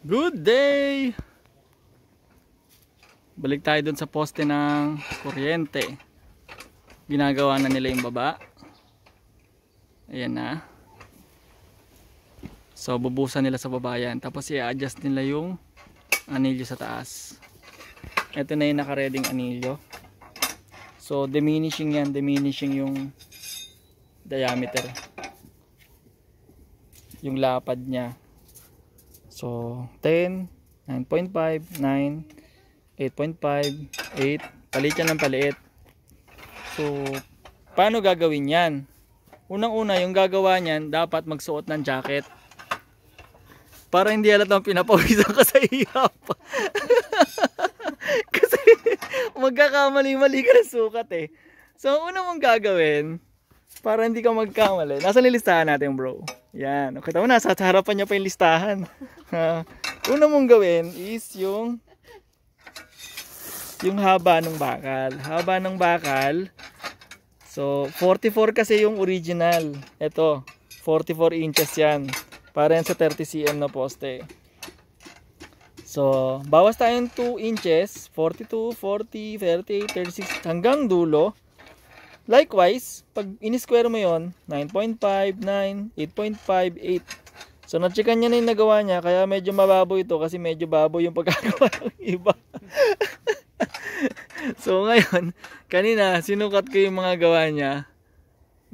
Good day! Balik tayo dun sa poste ng kuryente. Ginagawa na nila yung baba. Ayan na. So, bubusan nila sa baba yan. Tapos, i-adjust nila yung anilyo sa taas. Ito na yung nakareding anilyo. So, diminishing yan. Diminishing yung diameter. Yung lapad niya. So, 10, 9.5, 9, 8.5, 8. Palit yan ng palit. So, paano gagawin yan? Unang-una, yung gagawa niyan, dapat magsuot ng jacket. Para hindi alat ang pinapawisan ka sa ihap. Kasi, magkakamali-mali ka ng sukat eh. So, una mong gagawin, para hindi ka magkamali, nasa listahan natin bro. Yan. Okay, tama na, sa harapan niya pa yung listahan. Una mong gawin is yung yung haba ng bakal. Haba ng bakal. So, 44 kasi yung original. Ito, 44 inches yan. Para sa 30 cm na poste. So, bawas tayo 2 inches. 42, 40, 38, 36, hanggang dulo. Likewise, pag in-square mo yon 9.5, 9, 8.5, 8. So na niya na yung nagawa niya kaya medyo mababo ito kasi medyo babo yung pagkagawa ng iba. so ngayon, kanina sinukat ko yung mga gawa niya.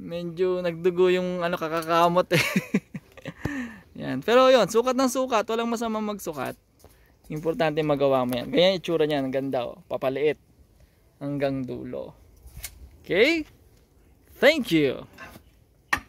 Medyo nagdugo yung ano kakakamot eh. yan. Pero yon sukat ng sukat. Walang masama magsukat. Importante magawa mo yan. Ganyan itsura niya. Ang ganda oh. Papaliit. Hanggang dulo. Okay? Thank you.